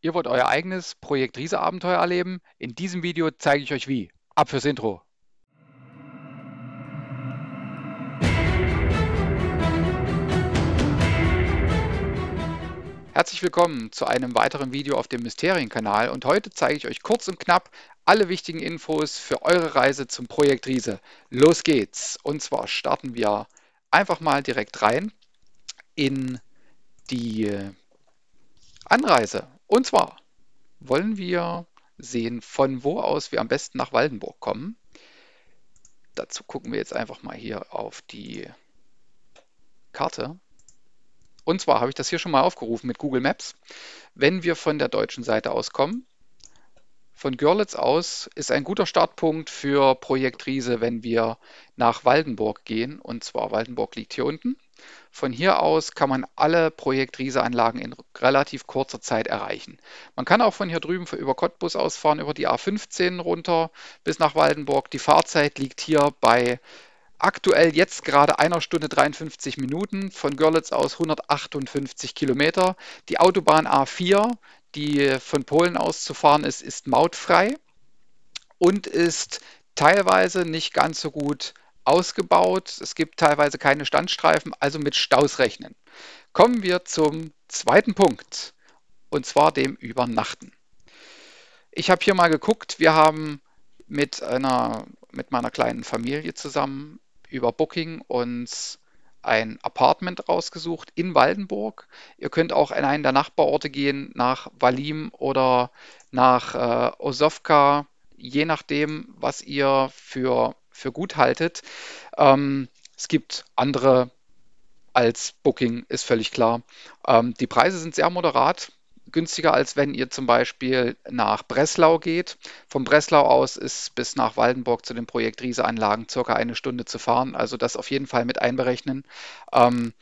Ihr wollt euer eigenes Projekt Riese Abenteuer erleben? In diesem Video zeige ich euch wie. Ab fürs Intro! Herzlich willkommen zu einem weiteren Video auf dem Mysterienkanal und heute zeige ich euch kurz und knapp alle wichtigen Infos für eure Reise zum Projekt Riese. Los geht's! Und zwar starten wir einfach mal direkt rein in die Anreise und zwar wollen wir sehen, von wo aus wir am besten nach Waldenburg kommen. Dazu gucken wir jetzt einfach mal hier auf die Karte. Und zwar habe ich das hier schon mal aufgerufen mit Google Maps. Wenn wir von der deutschen Seite aus kommen, von Görlitz aus ist ein guter Startpunkt für Projekt Riese, wenn wir nach Waldenburg gehen. Und zwar Waldenburg liegt hier unten. Von hier aus kann man alle Projekt Riese-Anlagen in relativ kurzer Zeit erreichen. Man kann auch von hier drüben über Cottbus ausfahren, über die A15 runter bis nach Waldenburg. Die Fahrzeit liegt hier bei aktuell jetzt gerade einer Stunde 53 Minuten, von Görlitz aus 158 Kilometer. Die Autobahn A4, die von Polen aus zu fahren ist, ist mautfrei und ist teilweise nicht ganz so gut ausgebaut. Es gibt teilweise keine Standstreifen, also mit Staus rechnen. Kommen wir zum zweiten Punkt, und zwar dem Übernachten. Ich habe hier mal geguckt, wir haben mit, einer, mit meiner kleinen Familie zusammen über Booking uns ein Apartment rausgesucht in Waldenburg. Ihr könnt auch in einen der Nachbarorte gehen, nach Walim oder nach äh, Osovka, je nachdem, was ihr für für gut haltet. Ähm, es gibt andere als Booking, ist völlig klar. Ähm, die Preise sind sehr moderat, günstiger als wenn ihr zum Beispiel nach Breslau geht. Von Breslau aus ist bis nach Waldenburg zu dem Projekt Rieseanlagen circa eine Stunde zu fahren. Also das auf jeden Fall mit einberechnen. Ähm,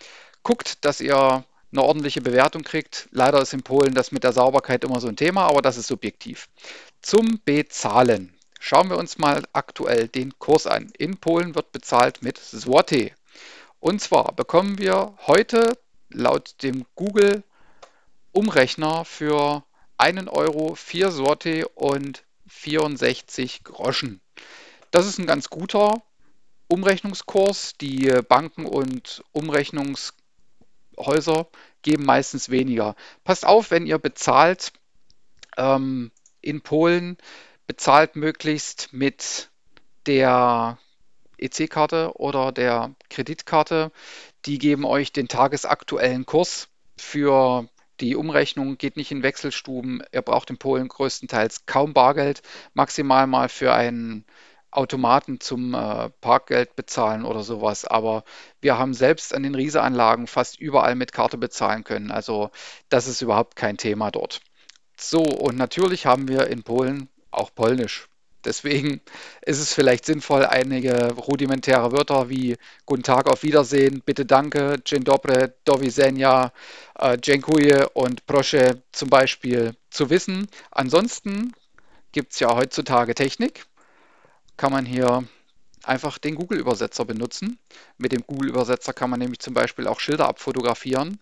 guckt, dass ihr eine ordentliche Bewertung kriegt. Leider ist in Polen das mit der Sauberkeit immer so ein Thema, aber das ist subjektiv. Zum Bezahlen. Schauen wir uns mal aktuell den Kurs an. In Polen wird bezahlt mit Złoty. Und zwar bekommen wir heute laut dem Google Umrechner für 1 Euro 4 Sorte und 64 Groschen. Das ist ein ganz guter Umrechnungskurs. Die Banken und Umrechnungshäuser geben meistens weniger. Passt auf, wenn ihr bezahlt ähm, in Polen, bezahlt möglichst mit der EC-Karte oder der Kreditkarte. Die geben euch den tagesaktuellen Kurs für die Umrechnung geht nicht in Wechselstuben. Ihr braucht in Polen größtenteils kaum Bargeld, maximal mal für einen Automaten zum äh, Parkgeld bezahlen oder sowas. Aber wir haben selbst an den Rieseanlagen fast überall mit Karte bezahlen können. Also das ist überhaupt kein Thema dort. So, und natürlich haben wir in Polen auch Polnisch. Deswegen ist es vielleicht sinnvoll, einige rudimentäre Wörter wie Guten Tag, auf Wiedersehen, Bitte Danke, Dzień dobry, Do widzenia, äh, Dziękuję und Proszę zum Beispiel zu wissen. Ansonsten gibt es ja heutzutage Technik. Kann man hier einfach den Google-Übersetzer benutzen. Mit dem Google-Übersetzer kann man nämlich zum Beispiel auch Schilder abfotografieren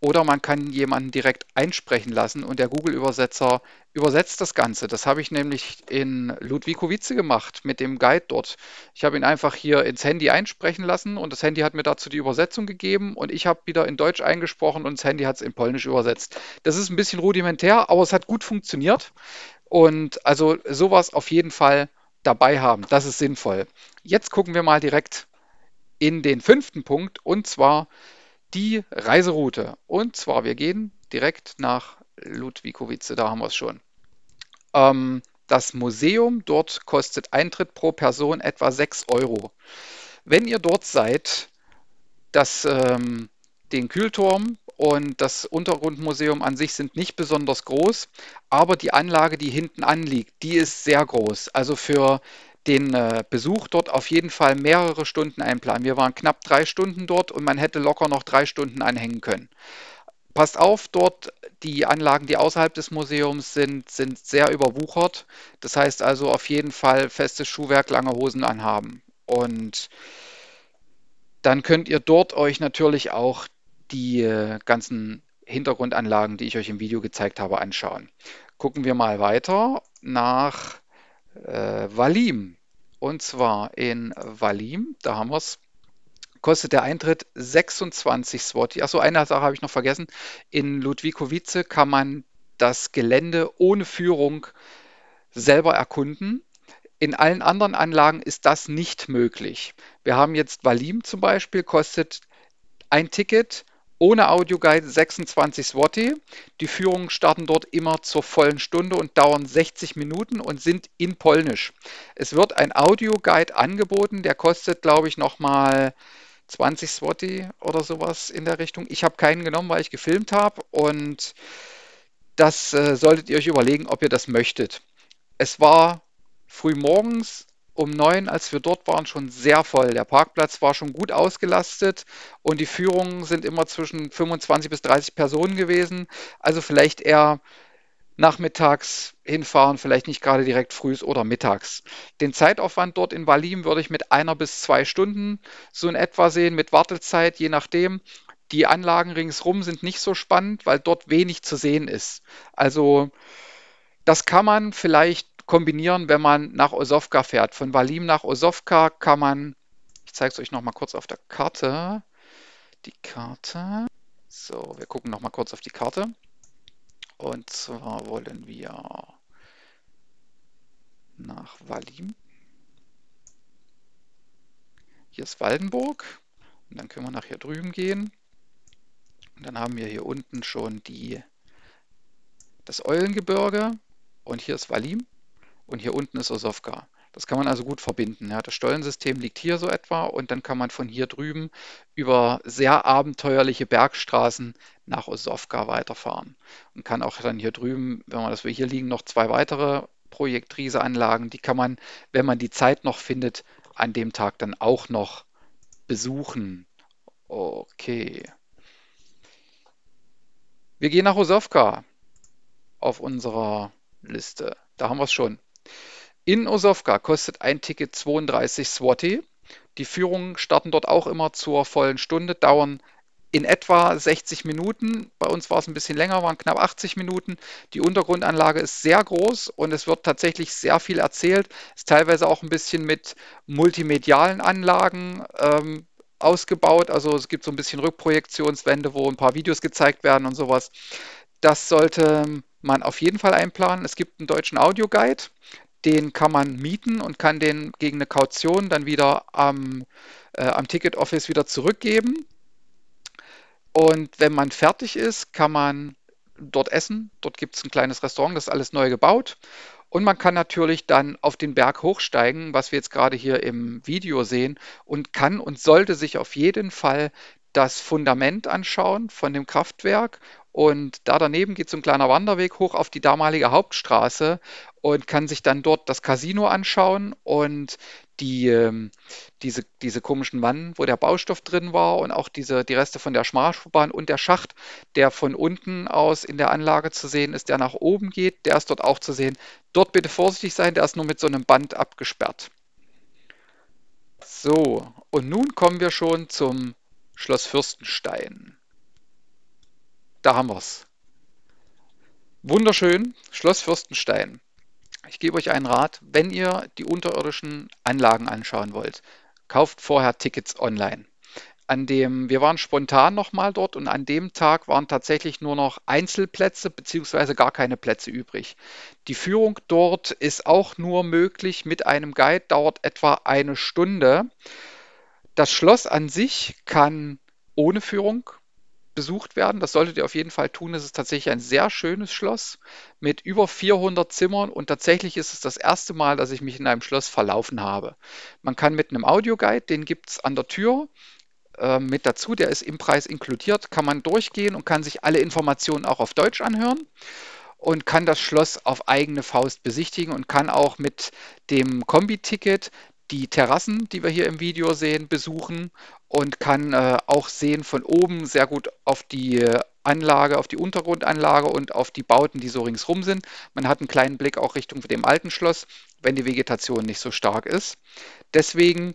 oder man kann jemanden direkt einsprechen lassen und der Google-Übersetzer übersetzt das Ganze. Das habe ich nämlich in Ludwikowice gemacht mit dem Guide dort. Ich habe ihn einfach hier ins Handy einsprechen lassen und das Handy hat mir dazu die Übersetzung gegeben und ich habe wieder in Deutsch eingesprochen und das Handy hat es in Polnisch übersetzt. Das ist ein bisschen rudimentär, aber es hat gut funktioniert. Und also sowas auf jeden Fall dabei haben. Das ist sinnvoll. Jetzt gucken wir mal direkt in den fünften Punkt und zwar die Reiseroute. Und zwar, wir gehen direkt nach Ludwikowice, da haben wir es schon. Ähm, das Museum dort kostet Eintritt pro Person etwa 6 Euro. Wenn ihr dort seid, das, ähm, den Kühlturm und das Untergrundmuseum an sich sind nicht besonders groß, aber die Anlage, die hinten anliegt, die ist sehr groß. Also für den äh, Besuch dort auf jeden Fall mehrere Stunden einplanen. Wir waren knapp drei Stunden dort und man hätte locker noch drei Stunden anhängen können. Passt auf, dort die Anlagen, die außerhalb des Museums sind, sind sehr überwuchert. Das heißt also auf jeden Fall festes Schuhwerk, lange Hosen anhaben. Und dann könnt ihr dort euch natürlich auch die äh, ganzen Hintergrundanlagen, die ich euch im Video gezeigt habe, anschauen. Gucken wir mal weiter nach äh, Valim. Und zwar in Valim, da haben wir es, kostet der Eintritt 26 Swati. Achso, eine Sache habe ich noch vergessen. In Ludwikowice kann man das Gelände ohne Führung selber erkunden. In allen anderen Anlagen ist das nicht möglich. Wir haben jetzt Valim zum Beispiel, kostet ein Ticket ohne Audioguide 26 Swati. Die Führungen starten dort immer zur vollen Stunde und dauern 60 Minuten und sind in Polnisch. Es wird ein Audioguide angeboten, der kostet, glaube ich, nochmal 20 Swati oder sowas in der Richtung. Ich habe keinen genommen, weil ich gefilmt habe und das äh, solltet ihr euch überlegen, ob ihr das möchtet. Es war früh morgens um neun, als wir dort waren, schon sehr voll. Der Parkplatz war schon gut ausgelastet und die Führungen sind immer zwischen 25 bis 30 Personen gewesen. Also vielleicht eher nachmittags hinfahren, vielleicht nicht gerade direkt frühs oder mittags. Den Zeitaufwand dort in Walim würde ich mit einer bis zwei Stunden so in etwa sehen, mit Wartezeit, je nachdem. Die Anlagen ringsrum sind nicht so spannend, weil dort wenig zu sehen ist. Also das kann man vielleicht kombinieren, wenn man nach Osovka fährt. Von Valim nach Osovka kann man, ich zeige es euch nochmal kurz auf der Karte. Die Karte. So, wir gucken nochmal kurz auf die Karte. Und zwar wollen wir nach Valim. Hier ist Waldenburg. Und dann können wir nach hier drüben gehen. Und dann haben wir hier unten schon die, das Eulengebirge. Und hier ist Valim und hier unten ist Osovka. Das kann man also gut verbinden. Ja. Das Stollensystem liegt hier so etwa und dann kann man von hier drüben über sehr abenteuerliche Bergstraßen nach Osovka weiterfahren und kann auch dann hier drüben, wenn man das will, hier liegen noch zwei weitere projektriese Die kann man, wenn man die Zeit noch findet, an dem Tag dann auch noch besuchen. Okay. Wir gehen nach Osovka auf unserer Liste. Da haben wir es schon. In Osovka kostet ein Ticket 32 Swati. Die Führungen starten dort auch immer zur vollen Stunde, dauern in etwa 60 Minuten. Bei uns war es ein bisschen länger, waren knapp 80 Minuten. Die Untergrundanlage ist sehr groß und es wird tatsächlich sehr viel erzählt. Ist teilweise auch ein bisschen mit multimedialen Anlagen ähm, ausgebaut. Also es gibt so ein bisschen Rückprojektionswände, wo ein paar Videos gezeigt werden und sowas. Das sollte man auf jeden Fall einplanen. Es gibt einen deutschen Audioguide, den kann man mieten und kann den gegen eine Kaution dann wieder am, äh, am Ticket Office wieder zurückgeben. Und wenn man fertig ist, kann man dort essen. Dort gibt es ein kleines Restaurant, das ist alles neu gebaut. Und man kann natürlich dann auf den Berg hochsteigen, was wir jetzt gerade hier im Video sehen, und kann und sollte sich auf jeden Fall das Fundament anschauen von dem Kraftwerk und da daneben geht so ein kleiner Wanderweg hoch auf die damalige Hauptstraße und kann sich dann dort das Casino anschauen und die, ähm, diese, diese komischen Wannen, wo der Baustoff drin war und auch diese, die Reste von der Schmarschbahn und der Schacht, der von unten aus in der Anlage zu sehen ist, der nach oben geht, der ist dort auch zu sehen. Dort bitte vorsichtig sein, der ist nur mit so einem Band abgesperrt. So, und nun kommen wir schon zum Schloss Fürstenstein. Da haben wir es. Wunderschön, Schloss Fürstenstein. Ich gebe euch einen Rat, wenn ihr die unterirdischen Anlagen anschauen wollt, kauft vorher Tickets online. An dem, wir waren spontan nochmal dort und an dem Tag waren tatsächlich nur noch Einzelplätze bzw. gar keine Plätze übrig. Die Führung dort ist auch nur möglich mit einem Guide, dauert etwa eine Stunde. Das Schloss an sich kann ohne Führung besucht werden. Das solltet ihr auf jeden Fall tun. Es ist tatsächlich ein sehr schönes Schloss mit über 400 Zimmern und tatsächlich ist es das erste Mal, dass ich mich in einem Schloss verlaufen habe. Man kann mit einem Audioguide, den gibt es an der Tür äh, mit dazu, der ist im Preis inkludiert, kann man durchgehen und kann sich alle Informationen auch auf Deutsch anhören und kann das Schloss auf eigene Faust besichtigen und kann auch mit dem Kombi-Ticket die Terrassen, die wir hier im Video sehen, besuchen und kann äh, auch sehen von oben sehr gut auf die Anlage, auf die Untergrundanlage und auf die Bauten, die so ringsrum sind. Man hat einen kleinen Blick auch Richtung dem alten Schloss, wenn die Vegetation nicht so stark ist. Deswegen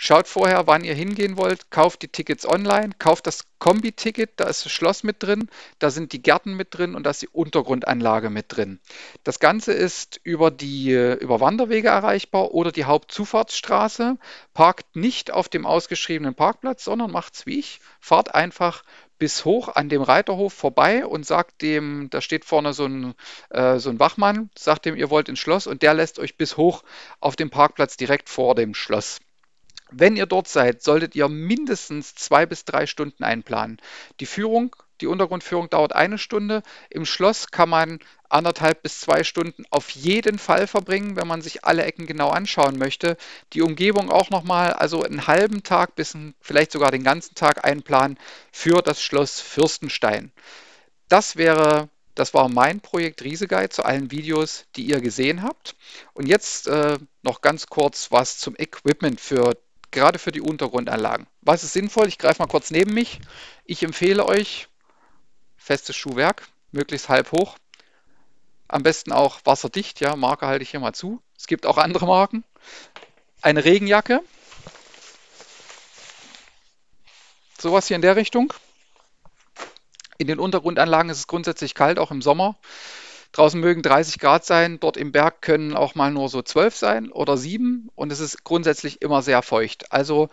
Schaut vorher, wann ihr hingehen wollt, kauft die Tickets online, kauft das Kombi-Ticket, da ist das Schloss mit drin, da sind die Gärten mit drin und da ist die Untergrundanlage mit drin. Das Ganze ist über die über Wanderwege erreichbar oder die Hauptzufahrtsstraße. Parkt nicht auf dem ausgeschriebenen Parkplatz, sondern macht's wie ich. Fahrt einfach bis hoch an dem Reiterhof vorbei und sagt dem, da steht vorne so ein, äh, so ein Wachmann, sagt dem, ihr wollt ins Schloss und der lässt euch bis hoch auf dem Parkplatz direkt vor dem Schloss. Wenn ihr dort seid, solltet ihr mindestens zwei bis drei Stunden einplanen. Die Führung, die Untergrundführung dauert eine Stunde. Im Schloss kann man anderthalb bis zwei Stunden auf jeden Fall verbringen, wenn man sich alle Ecken genau anschauen möchte. Die Umgebung auch nochmal, also einen halben Tag bis vielleicht sogar den ganzen Tag einplanen für das Schloss Fürstenstein. Das wäre das war mein Projekt Rieseguide zu allen Videos, die ihr gesehen habt. Und jetzt äh, noch ganz kurz was zum Equipment für gerade für die Untergrundanlagen. Was ist sinnvoll? Ich greife mal kurz neben mich. Ich empfehle euch festes Schuhwerk, möglichst halb hoch. Am besten auch wasserdicht, ja, Marke halte ich hier mal zu. Es gibt auch andere Marken. Eine Regenjacke. Sowas hier in der Richtung. In den Untergrundanlagen ist es grundsätzlich kalt, auch im Sommer. Draußen mögen 30 Grad sein, dort im Berg können auch mal nur so 12 sein oder 7 und es ist grundsätzlich immer sehr feucht. Also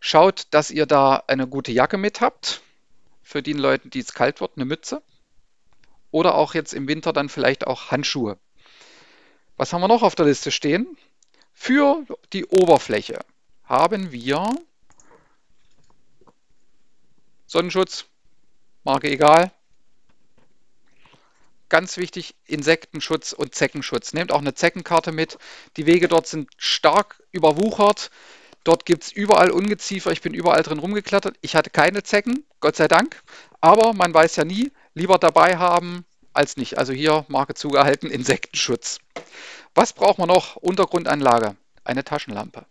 schaut, dass ihr da eine gute Jacke mit habt, für die Leute, die es kalt wird, eine Mütze oder auch jetzt im Winter dann vielleicht auch Handschuhe. Was haben wir noch auf der Liste stehen? Für die Oberfläche haben wir Sonnenschutz, Marke egal, ganz wichtig, Insektenschutz und Zeckenschutz. Nehmt auch eine Zeckenkarte mit. Die Wege dort sind stark überwuchert. Dort gibt es überall Ungeziefer. Ich bin überall drin rumgeklettert. Ich hatte keine Zecken, Gott sei Dank. Aber man weiß ja nie, lieber dabei haben als nicht. Also hier Marke zugehalten, Insektenschutz. Was braucht man noch? Untergrundanlage, eine Taschenlampe.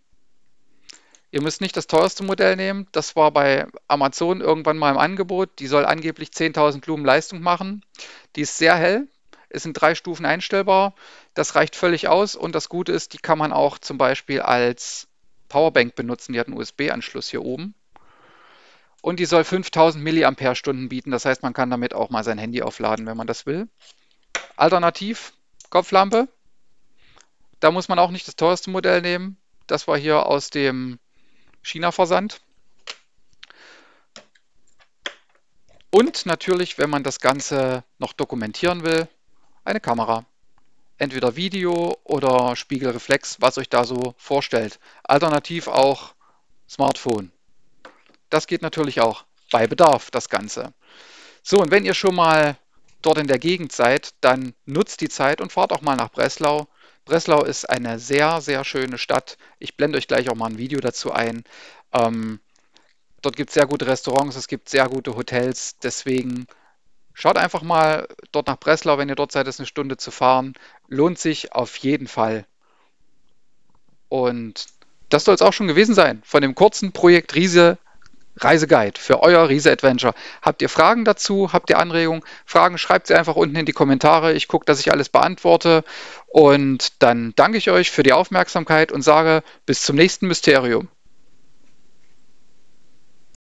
Ihr müsst nicht das teuerste Modell nehmen. Das war bei Amazon irgendwann mal im Angebot. Die soll angeblich 10.000 Lumen Leistung machen. Die ist sehr hell, ist in drei Stufen einstellbar. Das reicht völlig aus. Und das Gute ist, die kann man auch zum Beispiel als Powerbank benutzen. Die hat einen USB-Anschluss hier oben. Und die soll 5000 mAh bieten. Das heißt, man kann damit auch mal sein Handy aufladen, wenn man das will. Alternativ Kopflampe. Da muss man auch nicht das teuerste Modell nehmen. Das war hier aus dem China versand Und natürlich, wenn man das Ganze noch dokumentieren will, eine Kamera. Entweder Video oder Spiegelreflex, was euch da so vorstellt. Alternativ auch Smartphone. Das geht natürlich auch bei Bedarf, das Ganze. So, und wenn ihr schon mal dort in der Gegend seid, dann nutzt die Zeit und fahrt auch mal nach Breslau. Breslau ist eine sehr, sehr schöne Stadt. Ich blende euch gleich auch mal ein Video dazu ein. Ähm, dort gibt es sehr gute Restaurants, es gibt sehr gute Hotels. Deswegen schaut einfach mal dort nach Breslau, wenn ihr dort seid, ist eine Stunde zu fahren. Lohnt sich auf jeden Fall. Und das soll es auch schon gewesen sein von dem kurzen Projekt Riese Reiseguide für euer Riese-Adventure. Habt ihr Fragen dazu? Habt ihr Anregungen? Fragen schreibt sie einfach unten in die Kommentare. Ich gucke, dass ich alles beantworte. Und dann danke ich euch für die Aufmerksamkeit und sage bis zum nächsten Mysterium.